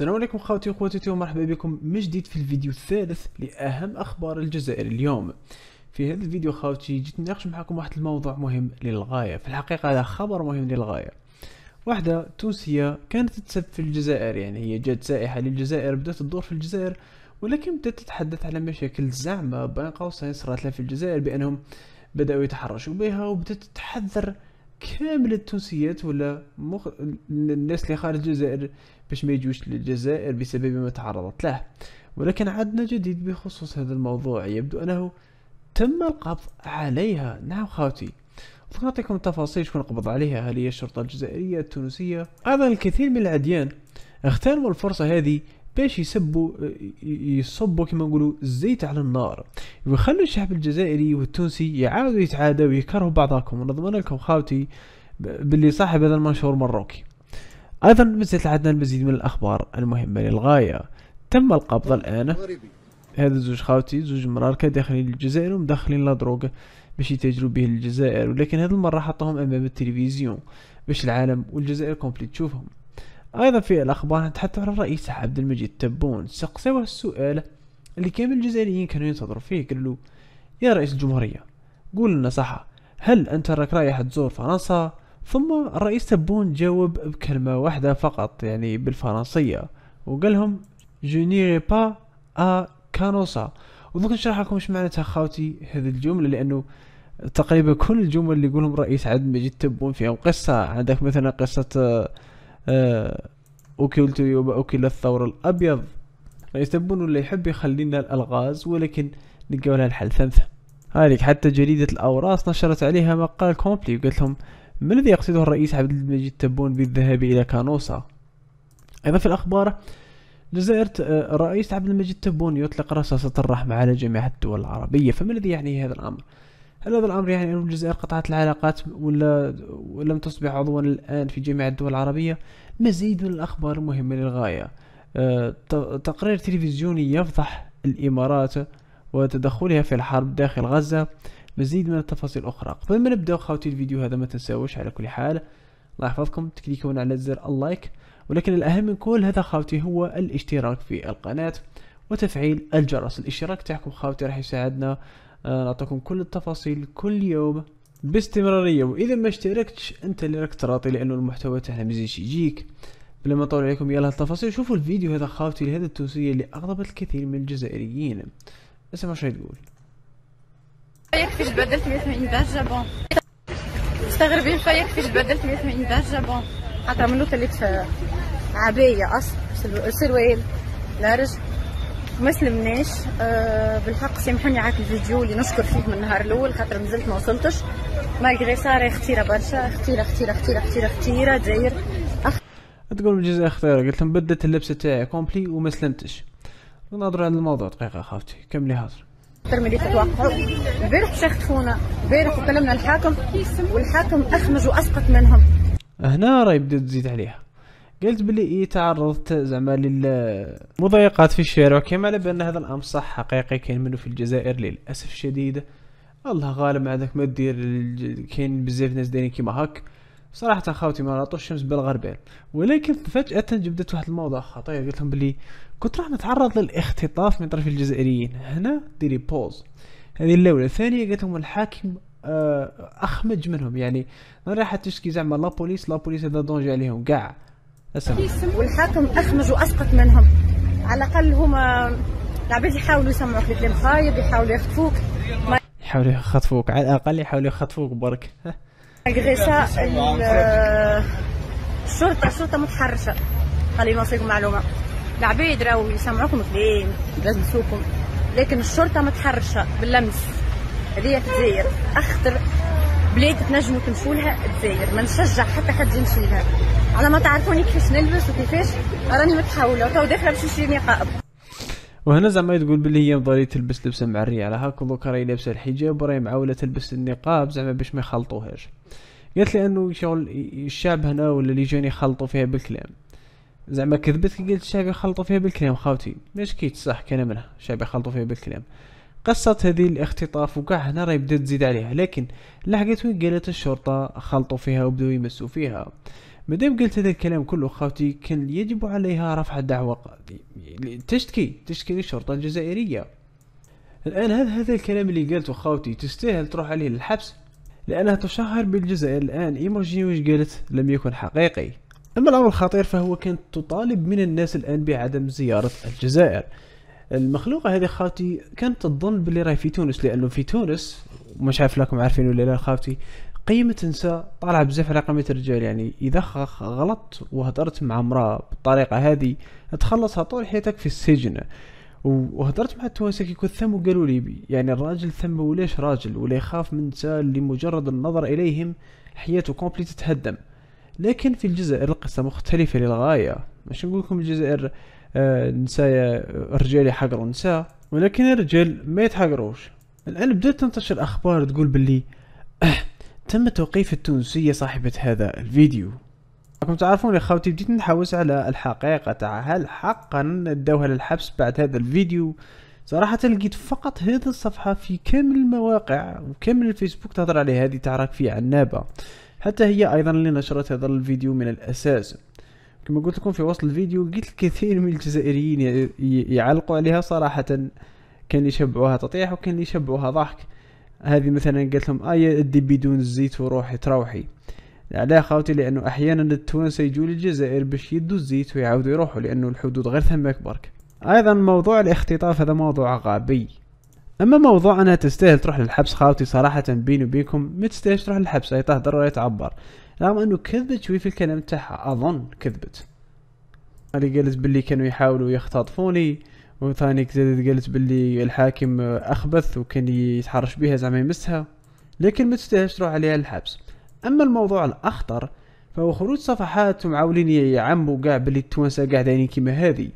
السلام عليكم خوتي وخواتي ومرحبا بكم من جديد في الفيديو الثالث لأهم أخبار الجزائر اليوم في هذا الفيديو خوتي جيت نناقش معكم واحد الموضوع مهم للغاية في الحقيقة هذا خبر مهم للغاية واحدة تونسية كانت تسب في الجزائر يعني هي جات سائحة للجزائر بدأت تدور في الجزائر ولكن بدأت تتحدث على مشاكل زعما بين قوسين صارت لها في الجزائر بأنهم بدأوا يتحرشوا بها وبدأت تحذر كامل التونسيات ولا مخ... الناس اللي خارج الجزائر باش ما يجوش للجزائر بسبب ما تعرضت له ولكن عدنا جديد بخصوص هذا الموضوع يبدو انه تم القبض عليها نعم خاوتي نعطيكم التفاصيل شكون قبض عليها هل هي الشرطة الجزائرية التونسية أيضا الكثير من العديان اغتنموا الفرصة هذه باش يسبوا يصبوا كما نقولوا الزيت على النار ويخلوا الشعب الجزائري والتونسي يعاودوا يتعادوا ويكرهوا بعضاكم ونضمن لكم خاوتي باللي صاحب هذا المنشور مروكي ايضا مازالت عندنا المزيد من الاخبار المهمه للغايه تم القبض الان هذا زوج خاوتي زوج مراركة داخلين الجزائر ومدخلين لا دروغ باش يتاجروا به الجزائر ولكن هذه المرة حطوهم امام التلفزيون باش العالم والجزائر كومبليت تشوفهم أيضا في الأخبار نتحدث عن الرئيس عبد المجيد تبون سقسوه السؤال اللي كامل الجزائريين كانوا ينتظروا فيه قال له يا رئيس الجمهورية قول لنا صح هل أنت راك رايح تزور فرنسا؟ ثم الرئيس تبون جاوب بكلمة واحدة فقط يعني بالفرنسية وقالهم جونيري جو نيغي با ا كانوسا ودوك نشرح لكم اش معناتها خاوتي هذه الجملة لأنه تقريبا كل الجمل اللي يقولهم الرئيس عبد المجيد تبون فيهم قصة عندك مثلا قصة أكلت آه، يوبا أكل الثور الأبيض يسبون اللي يحب يخلينا الألغاز ولكن نلقاو لها الحل ثمثم هذيك حتى جريدة الأوراس نشرت عليها مقال كومبلي وقالت لهم ما الذي يقصده الرئيس عبد المجيد تبون بالذهاب إلى كانوسا أيضا في الأخبار جزائر الرئيس آه، عبد المجيد تبون يطلق رصاصة الرحمة على جميع الدول العربية فما الذي يعنيه هذا الأمر هل هذا الأمر يعني أن الجزائر قطعت العلاقات ولا ولم تصبح عضوا الآن في جميع الدول العربية؟ مزيد من الأخبار مهمه للغاية آه، تقرير تلفزيوني يفضح الإمارات وتدخلها في الحرب داخل غزة مزيد من التفاصيل الأخرى قبل ما نبدأ خاوتي الفيديو هذا ما تنساوش على كل حال الله يحفظكم تكليكون على زر اللايك ولكن الأهم من كل هذا خاوتي هو الاشتراك في القناة وتفعيل الجرس الاشتراك تاعكم خاوتي راح يساعدنا آه، نعطيكم كل التفاصيل كل يوم باستمراريه واذا ما اشتركتش انت اللي راك تراطي لانه المحتوى تاعنا مزيج يجيك بلا ما نطول عليكم يلا التفاصيل شوفوا الفيديو هذا خاوتي لهذا التوصية اللي اغضبت الكثير من الجزائريين اسمع شنو تقول رايك فيش بدلت 180 درجه بون مستغربين رايك فيش بدلت 180 درجه بون خاطر منو تليت عبايه اصلا سروال لارج ما سلمناش أه بالحق سامحوني عاك الفيديو اللي نشكر فيه من النهار الاول خاطر مازلت ما وصلتش مالغري صار اختيره برشا اختيره اختيره اختيره اختيره اختيره داير تقول بالجزاء اختيره قلت لهم بدلت اللبسه تاعي كومبلي وما سلمتش نهضروا على الموضوع دقيقه خاوتي كملي هاضر اكثر من اللي تتوقعوا البارح خونا البارح كلمنا الحاكم والحاكم اخمج واسقط منهم هنا راهي بدات تزيد عليها قلت بلي اي تعرضت زعما للمضايقات في الشارع كما على بان هذا الامر صح حقيقي كاين منه في الجزائر للاسف الشديد الله غالب عندك ما دير كاين بزاف ناس دايرين كيما هاك صراحة خاوتي ما راطوش الشمس بالغربال يعني. ولكن فجأة جبدت واحد الموضوع خطير قلت لهم بلي كنت راح نتعرض للاختطاف من طرف الجزائريين هنا ديري بوز هذه الاولى الثانية قلت لهم الحاكم آه، اخمج منهم يعني ما راح تشكي زعما لا بوليس لا بوليس هذا دونجي عليهم قاع أسمع. والحاكم اخمج واسقط منهم على الاقل هما العباد يحاولوا يسمعوك الكلام خايب يحاولوا يخطفوك ما... يحاولوا يخطفوك على الاقل يحاولوا يخطفوك برك غيسا الشرطه الشرطه متحرشه خلينا نوصيكم معلومه العباد راهو يسمعوكم كلام يلمسوكم لكن الشرطه متحرشه باللمس هذه تزير اخطر بلاد تنجموا تمشوا لها الجزائر ما نشجع حتى حد يمشي لها على ما تعرفوني كيفاش نلبس وكيفاش راني متحوله تو داخله باش نشري نقاب وهنا زعما تقول بلي هي مضاري تلبس لبسه معريه على هاك دوكا راهي لابسه الحجاب وراهي معاوله تلبس النقاب زعما باش ما يخلطوهاش قالت لي انه شغل الشعب هنا ولا اللي جاني يخلطوا فيها بالكلام زعما كذبت كي قلت الشعب يخلطوا فيها بالكلام خاوتي مش صح تصح منها الشعب يخلطوا فيها بالكلام قصة هذه الاختطاف وكاع هنا راه يبدا تزيد عليها لكن لحقت وين قالت الشرطة خلطوا فيها وبداو يمسوا فيها مادام قلت هذا الكلام كله خاوتي كان يجب عليها رفع دعوى يعني تشتكي تشتكي للشرطة الجزائرية الآن هذا هذا الكلام اللي قالته خاوتي تستاهل تروح عليه للحبس لأنها تشهر بالجزائر الآن ايموجي واش قالت لم يكن حقيقي أما الأمر الخطير فهو كانت تطالب من الناس الآن بعدم زيارة الجزائر المخلوقه هذه خالتي كانت تظن باللي راهي في تونس لانه في تونس مش عارف لكم عارفين ولا لا خالتي قيمة نساء طالعة بزاف على قيمة الرجال يعني إذا غلطت وهدرت مع امرأة بالطريقة هذه تخلصها طول حياتك في السجن وهدرت مع التوانسه كي كنت ثم وقالوا لي يعني الراجل ثم ولاش راجل ولا يخاف من نساء لمجرد النظر إليهم حياته كومبلي تتهدم لكن في الجزائر القصة مختلفة للغاية ماشي نقول لكم الجزائر النساء آه، الرجال يحقروا النساء ولكن الرجال ما يتحقروش الان بدات تنتشر اخبار تقول باللي أه تم توقيف التونسيه صاحبه هذا الفيديو راكم تعرفون يا خاوتي بديت نحوس على الحقيقه تاع هل حقا ادوها للحبس بعد هذا الفيديو صراحة لقيت فقط هذه الصفحة في كامل المواقع وكامل الفيسبوك تهضر عليها هذه تعرف في عنابة حتى هي أيضا اللي نشرت هذا الفيديو من الأساس كما قلت لكم في وسط الفيديو قلت الكثير من الجزائريين يعلقوا عليها صراحة كان يشبعوها تطيح وكان يشبعوها ضحك هذه مثلا قلت لهم اي آه، ادي بدون الزيت وروحي تروحي علاه خاوتي لانه احيانا التوانسه يجوا للجزائر باش يدوا الزيت ويعاودوا يروحوا لانه الحدود غير ثماك برك ايضا موضوع الاختطاف هذا موضوع غبي اما موضوع انها تستاهل تروح للحبس خاوتي صراحه بيني وبينكم ما تستاهلش تروح للحبس هي تهدر ولا تعبر رغم انه كذبت شوي في الكلام تاعها اظن كذبت اللي قالت باللي كانوا يحاولوا يختطفوني وثاني زادت قالت باللي الحاكم اخبث وكان يتحرش بها زعما يمسها لكن ما تستاهلش تروح عليها الحبس اما الموضوع الاخطر فهو خروج صفحات ومعاولين يعموا كاع باللي التوانسه قاعدين دايرين كيما هذه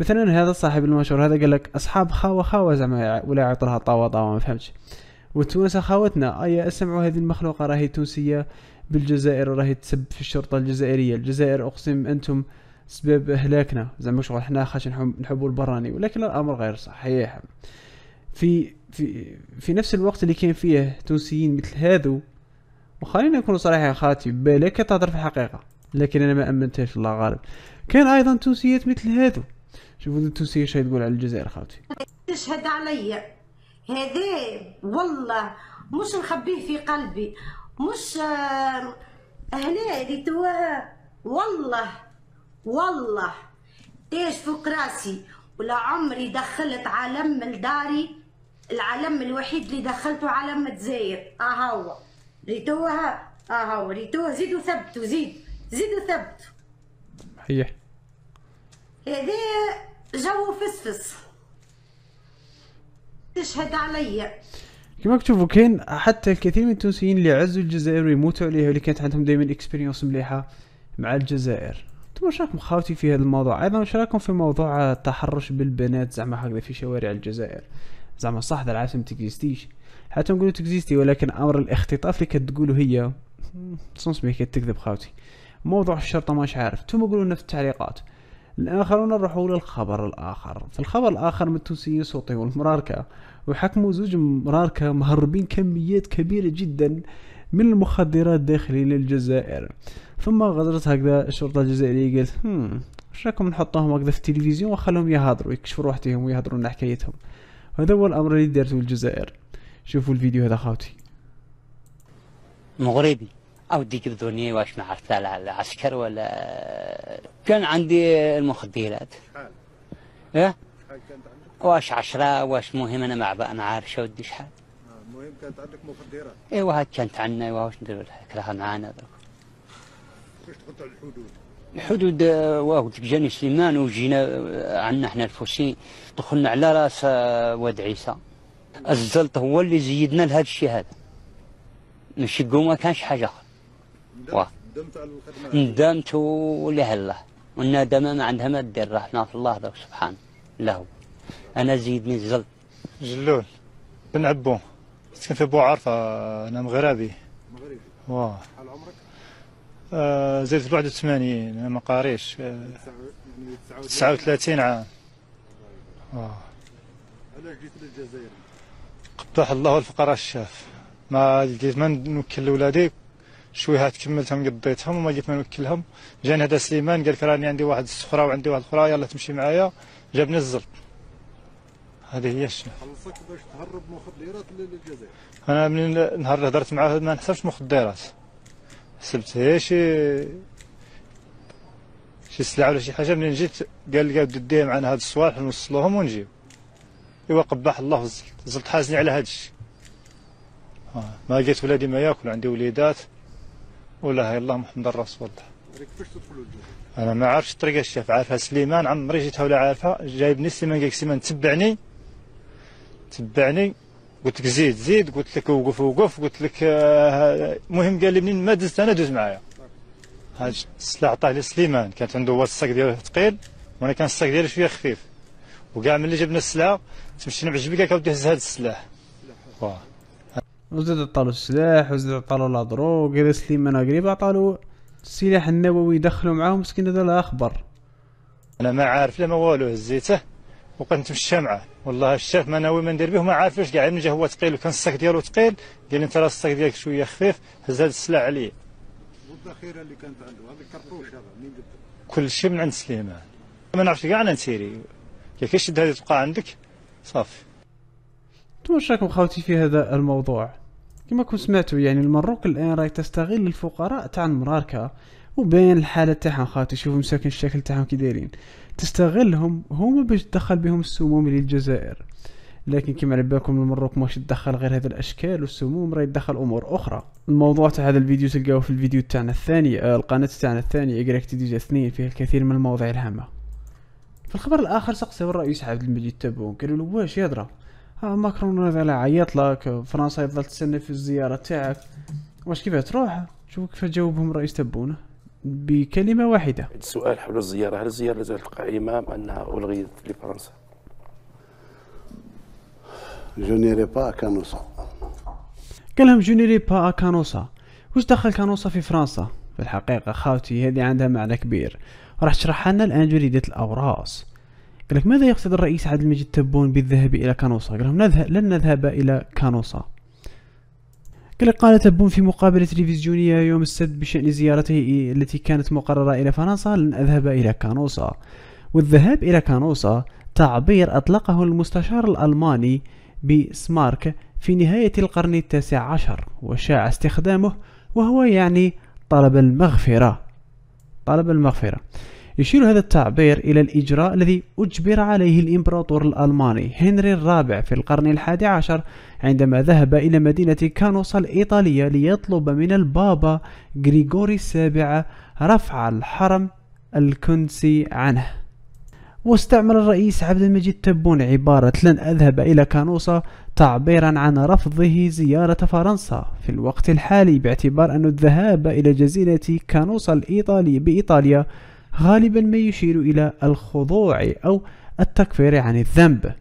مثلا هذا صاحب المشهور هذا قال لك اصحاب خاوه خاوه زعما ولا يعطلها طاوه طاوه ما فهمتش والتوانسه خاوتنا ايا اسمعوا هذه المخلوقه راهي تونسيه بالجزائر راهي تسب في الشرطه الجزائريه الجزائر اقسم انتم سبب اهلاكنا زعما شغل حنا خاش نحبوا البراني ولكن الامر غير صحيح في في في نفس الوقت اللي كان فيه تونسيين مثل هذو وخلينا نكون صريحين خاتي بالك تهضر في الحقيقه لكن انا ما امنتهاش الله غالب كان ايضا تونسيات مثل هذو شوفوا التونسيه شنو تقول على الجزائر خاتي تشهد عليا هذا والله مش نخبيه في قلبي مش هنا اللي توها والله والله تاج فوق راسي ولا عمري دخلت علم لداري العلم الوحيد اللي دخلته علم تزاير اه هو ريتوها اه هو ريتوها زيدوا ثبتوا زيد زيدوا ثبتوا صحيح هذا جو فسفس تشهد عليا كما تشوفوا كاين حتى الكثير من التونسيين اللي عزوا الجزائر ويموتوا عليها اللي كانت عندهم دائما اكسبيريونس مليحه مع الجزائر انتم واش راكم خاوتي في هذا الموضوع ايضا واش راكم في موضوع التحرش بالبنات زعما هكذا في شوارع الجزائر زعما صح هذا العاصمه تكزيستيش حتى نقولوا تكزيستي ولكن امر الاختطاف اللي كتقولوا هي صنص مي كتكذب خاوتي موضوع الشرطه ماش عارف نتوما قولوا لنا في التعليقات الاخرون نروحوا للخبر الاخر في الخبر الاخر من التونسيين صوتي والمراركه وحكموا زوج مراركه مهربين كميات كبيره جدا من المخدرات داخلي للجزائر ثم غادرت هكذا الشرطة الجزائرية قالت هم اش راكم نحطوهم هكذا في التلفزيون وخلهم يهضروا يكشفوا روحتهم ويهضروا لنا حكايتهم هذا هو الامر اللي دارته الجزائر شوفوا الفيديو هذا خاوتي مغربي او ديك بدوني واش ما عرفت على العسكر ولا كان عندي المخدرات شحال؟ ايه؟ شحال كانت عندك؟ واش عشرة واش مهم أنا ما بقى أنا عارف شو بديش شحال المهم كانت عندك مخدرات ايوا هاد كانت عندنا إيه، واش ندير لها كلها معانا كيفاش تحط على الحدود؟ الحدود واه جاني سليمان وجينا آه، عندنا احنا الفوسي دخلنا على راس آه، واد عيسى الزلط هو اللي زيدنا لهذا الشيء هذا ماشي ما كانش حاجه اخرى ندمت على الخدمه ندمت الله والندمه ما عندها ما دير راه في الله سبحانه له انا زيد من جل جلول بن عبو سكن في بو عرفه انا مغربي مغربي واه شحال عمرك آه زيد في 81 انا ما قاريش آه 39 عام واه علاش جيت للجزائر قبح الله الفقراء الشاف ما جيت ما نوكل لولادي شوي هات كملتهم قضيتهم وما جيت ما نوكلهم جاني هذا سليمان قال لك راني عندي واحد السخره وعندي واحد اخرى يلا تمشي معايا جابني الزلط هذه هي الشيء خلصك باش تهرب مخدرات للجزائر انا من نهار هضرت معاه ما نحسبش مخدرات حسبت هي شي شي سلعه ولا شي حاجه منين جيت قال لي قاعد ديه معنا هاد الصوالح نوصلوهم ونجيو ايوا قبح الله وزلت زلت حازني على هاد الشيء آه، ما لقيت ولادي ما ياكل عندي وليدات ولا هاي الله محمد رسول الله كيفاش تدخلوا الجزائر انا ما عارفش الطريقه الشاف عارفها سليمان عمري جيتها ولا عارفها جايبني سليمان قال سليمان تبعني تبعني قلت لك زيد زيد قلت لك وقف وقف قلت لك المهم آه، قال لي منين ما دزت انا دوز معايا هاد السلاح عطاه لي سليمان كانت عنده هو الساك ديالو ثقيل وانا كان الساك ديالي شويه خفيف وكاع ملي جبنا السلعه تمشي نعجبك كاع كنت هز هذا السلاح وزاد وزاد عطالو السلاح وزاد عطالو لا قال غير سليمان قريب عطالو السلاح النووي دخلوا معاه مسكين هذا لا اخبر انا ما عارف لا ما والو هزيته وبقيت نتمشى معاه والله الشاف ناوي ما ندير به ما عارفش كاع من جهه هو ثقيل وكان الصك ديالو ثقيل قال لي انت راه الصك ديالك شويه خفيف هز هذا السلع عليا والذخيره اللي كانت عنده هذا الكرطوش هذا منين جبته كل شيء من عند سليمان ما نعرفش كاع انا نسيري ياك شد هذه تبقى عندك صافي راكم خاوتي في هذا الموضوع كما كنت سمعتوا يعني المروك الان راهي تستغل الفقراء تاع المراركه وبين الحاله تاعهم خاوتي شوفوا مساكن الشكل تاعهم كي دايرين تستغلهم هما باش تدخل بهم السموم للجزائر لكن كما على بالكم المروك ماش تدخل غير هذه الاشكال والسموم راه يدخل امور اخرى الموضوع تاع هذا الفيديو تلقاوه في الفيديو تاعنا الثاني آه، القناه تاعنا الثانيه اكراك جي اثنين فيه الكثير من المواضيع الهامه في الخبر الاخر سقسوا الرئيس عبد المجيد تبون قالوا له واش يهضر ها ماكرون هذا عيط لك فرنسا يفضل تستنى في الزياره تاعك واش كيفاه تروح شوف كيف جاوبهم الرئيس تبونه بكلمة واحدة السؤال حول الزيارة هل الزيارة زالت قائمة أم أنها ألغيت لفرنسا؟ جو با كانوسا قال لهم جو با كانوسا واش دخل كانوسا في فرنسا؟ في الحقيقة خاوتي هذه عندها معنى كبير راح تشرحها لنا الآن جريدة الأوراس قال لك ماذا يقصد الرئيس عبد المجيد تبون بالذهاب إلى كانوسا؟ قال لهم نذهب لن نذهب إلى كانوسا قال تبون في مقابلة تلفزيونية يوم السبت بشأن زيارته التي كانت مقررة إلى فرنسا لن أذهب إلى كانوسا والذهاب إلى كانوسا تعبير أطلقه المستشار الألماني بسمارك في نهاية القرن التاسع عشر وشاع استخدامه وهو يعني طلب المغفرة طلب المغفرة يشير هذا التعبير إلى الإجراء الذي أجبر عليه الإمبراطور الألماني هنري الرابع في القرن الحادي عشر عندما ذهب إلى مدينة كانوسا الإيطالية ليطلب من البابا غريغوري السابع رفع الحرم الكنسي عنه واستعمل الرئيس عبد المجيد تبون عبارة لن أذهب إلى كانوسا تعبيرا عن رفضه زيارة فرنسا في الوقت الحالي باعتبار أن الذهاب إلى جزيرة كانوسا الإيطالي بإيطاليا غالبا ما يشير إلى الخضوع أو التكفير عن الذنب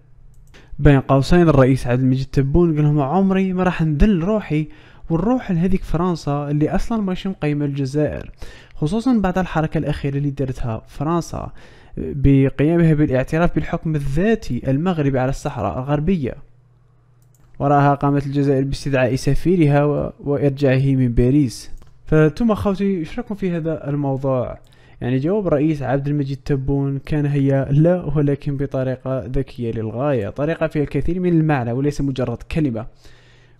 بين قوسين الرئيس عبد المجيد تبون قال لهم عمري ما راح نذل روحي ونروح لهذيك فرنسا اللي اصلا ماشي مقيمه الجزائر خصوصا بعد الحركه الاخيره اللي دارتها فرنسا بقيامها بالاعتراف بالحكم الذاتي المغربي على الصحراء الغربيه وراها قامت الجزائر باستدعاء سفيرها وارجاعه من باريس فانتم خوتي ايش في هذا الموضوع يعني جواب الرئيس عبد المجيد تبون كان هي لا ولكن بطريقة ذكية للغاية طريقة فيها الكثير من المعنى وليس مجرد كلمة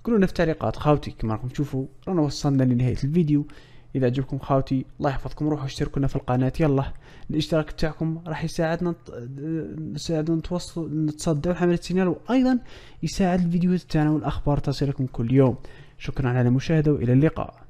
لنا في التعليقات خاوتي كما راكم تشوفوا رانا وصلنا لنهاية الفيديو إذا عجبكم خاوتي الله يحفظكم روحوا اشتركوا لنا في القناة يلا الاشتراك بتاعكم راح يساعدنا نساعدنا نتوصلوا نتصدى حملة السينال وأيضا يساعد الفيديوهات تاعنا والأخبار تصلكم كل يوم شكرا على المشاهدة وإلى اللقاء